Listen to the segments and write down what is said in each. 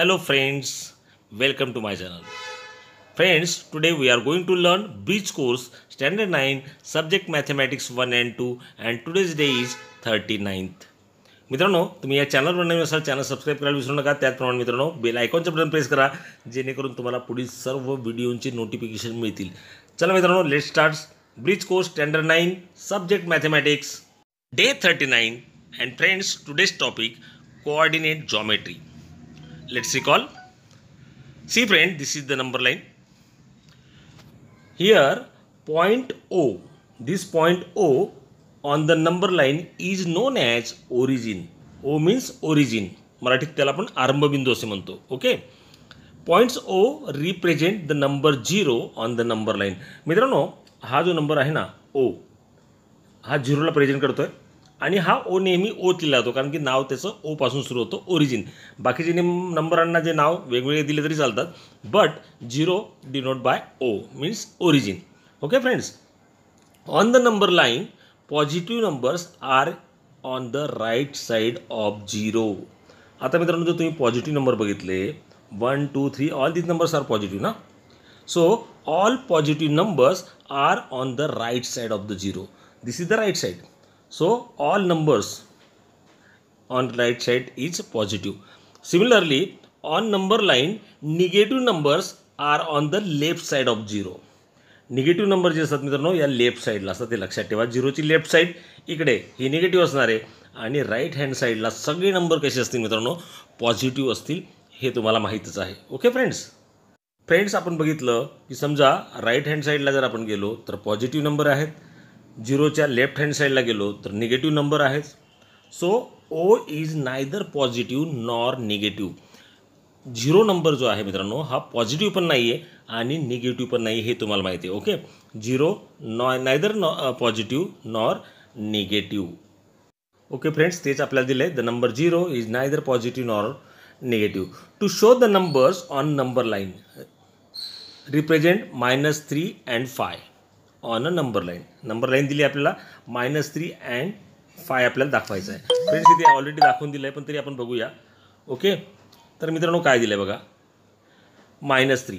Welcome welcome my my friends friends today we are going to learn learn course standard nine subject mathematics one 1 two and today's day is thirty ninth मित्रांनो तुम्ही या चॅनलवर नवीन असाल channel subscribe करायला विसरू नका त्याचप्रमाणे मित्रांनो बेल आयकॉनचं बटन प्रेस करा जेणेकरून तुम्हाला पुढील सर्व व्हिडिओंची नोटिफिकेशन मिळतील चला मित्रांनो let start bridge course standard nine subject mathematics day thirty nine and friends today's topic coordinate geometry let's recall see friend this is the number line here point o this point o on the number line is known as origin o means origin मराठीत त्याला आपण आरंभबिंदू असे म्हणतो okay points O represent the number zero on the number line मित्रांनो हा जो number आहे ना ओ हा झिरोला प्रेझेंट करतो आहे आणि हा ओ नेहमी ओ तिला जातो कारण की नाव त्याचं ओपासून सुरू होतं ओरिजिन बाकीचे नेम नंबरांना जे नाव वेगवेगळे दिले तरी चालतात but zero denote by O means origin okay friends on the number line positive numbers are on the right side of zero आता मित्रांनो जर तुम्ही पॉझिटिव्ह नंबर बघितले one two three all these numbers are positive ना so all positive numbers are on the right side of the zero this is the right side so all numbers on right side is positive. Similarly on number line, negative numbers are on the left side of zero negative number जे असतात मित्रांनो या left साईडला असतात ते लक्षात ठेवा झिरोची left side इकडे ही निगेटिव्ह असणार आहे आणि राईट हँड साईडला सगळे नंबर कसे असतील मित्रांनो पॉझिटिव्ह असतील हे तुम्हाला माहीतच आहे ओके फ्रेंड्स फ्रेंड्स आपण बघितलं की समजा राईट हँड साईडला जर आपण गेलो तर पॉझिटिव्ह नंबर आहेत झिरोच्या लेफ्ट हँड साईडला गेलो तर निगेटिव्ह नंबर आहेच so O is neither positive nor negative zero number जो आहे मित्रांनो हा पॉझिटिव्ह पण नाही आहे आणि निगेटिव्ह पण नाही हे तुम्हाला माहिती आहे okay zero no neither no positive nor negative okay friends तेच आपल्याला दिलं आहे the number zero is neither positive nor negative to show the numbers on number line represent minus three and five on a number line number line दिली आपल्याला minus three and five आपल्याला दाखवायचं आहे friends इथे already दाखवून दिलं आहे पण तरी आपण बघूया ओके तर मित्रांनो काय दिलं आहे बघा मायनस थ्री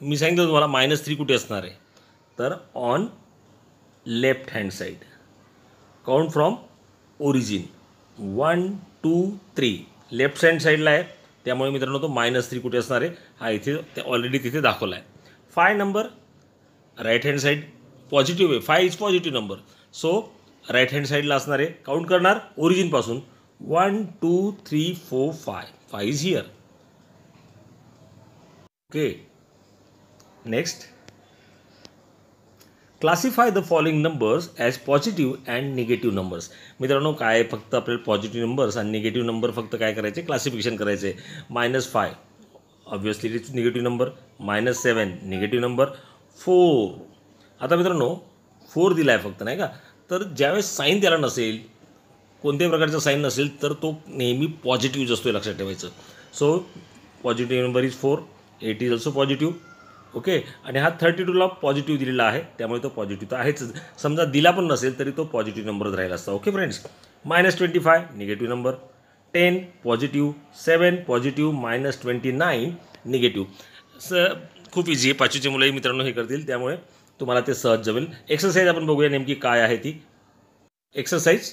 मी सांगितलं तुम्हाला मायनस थ्री कुठे असणार आहे तर on left hand side count from origin one two three left hand साईडला आहे त्यामुळे मित्रांनो तो मायनस थ्री कुठे असणार आहे हा इथे ऑलरेडी तिथे दाखवला आहे five number right hand side positive आहे five is positive number so right hand साईडला असणारे काउंट करणार ओरिजिनपासून one two three four five five is here okay next classify the following numbers as positive and negative numbers मित्रांनो काय फक्त आपल्याला positive numbers आणि निगेटिव्ह नंबर फक्त काय करायचे क्लासिफिकेशन करायचे minus five obviously it's negative number minus seven negative number four आता मित्रांनो फोर दिला आहे फक्त नाही का तर ज्यावेळेस साईन त्याला नसेल कोणत्याही प्रकारचा साईन नसेल तर तो नेहमी पॉझिटिव्ह असतो लक्षात ठेवायचं so positive number is four eight is also positive okay आणि हा थर्टी टूला पॉझिटिव्ह दिलेला आहे त्यामुळे तो पॉझिटिव्ह तर आहेच समजा दिला पण नसेल तरी तो पॉझिटिव्ह नंबरच राहिला असता okay friends minus twenty five negative number ten positive seven positive minus twenty nine negative स खूप इझी आहे पाचवीची मुलंही मित्रांनो हे करतील त्यामुळे तुम्हाला ते सहज जमेल एक्सरसाइज आपण बघूया नेमकी काय आहे ती exercise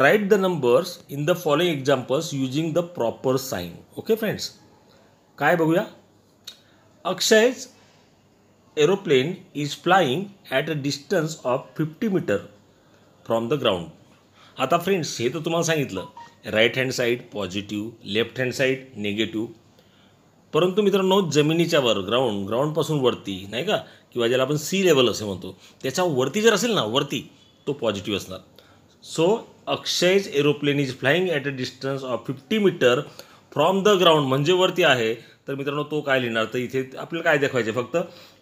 write the numbers in the following examples using the proper sign okay friends काय बघूया अक्षयज aeroplane is flying at a distance of fifty metre from the ground आता फ्रेंड्स हे तर तुम्हाला सांगितलं right hand side positive left hand side negative परंतु मित्रांनो जमिनीच्या वर ग्राउंड ग्राउंडपासून वरती नाही का किंवा ज्याला आपण सी लेवल असे म्हणतो त्याच्या वरती जर असेल ना वरती तो पॉझिटिव्ह असणार सो अक्षयज aeroplane is flying at a distance of fifty metre from the ground म्हणजे वरती आहे तर मित्रांनो तो काय लिहिणार तर इथे आपल्याला काय दाखवायचे फक्त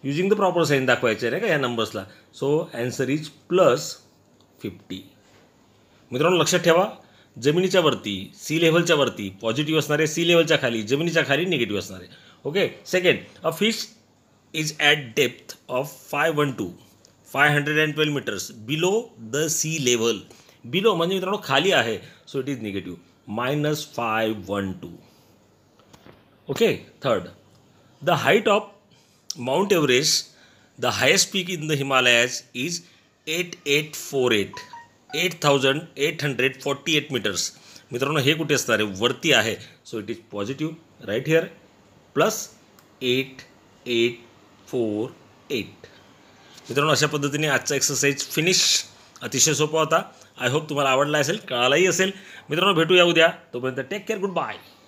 युजिंग द प्रॉपर साईन दाखवायचे नाही का ह्या नंबर्सला so answer is plus fifty मित्रांनो लक्षात ठेवा जमिनीच्या वरती सी लेव्हलच्या वरती पॉझिटिव्ह असणारे सी लेव्हलच्या खाली जमिनीच्या खाली निगेटिव्ह असणारे okay second a fish is at depth of five one two five hundred and twelve metres below the sea level below म्हणजे मित्रांनो खाली आहे so it is negative minus five one two okay third the height of Mount Everest the highest peak in the Himalayas is eight eight four eight eight thousand eight hundred forty eight metres मित्रांनो हे कुठे असणार आहे वरती आहे so it is positive right here plus eight eight four eight मित्रांनो अशा पद्धतीने आजचा एक्सरसाइज फिनिश अतिशय सोपा होता आय होप तुम्हाला आवडला असेल कळालाही असेल मित्रांनो भेटूया उद्या तोपर्यंत टेक केअर गुड बाय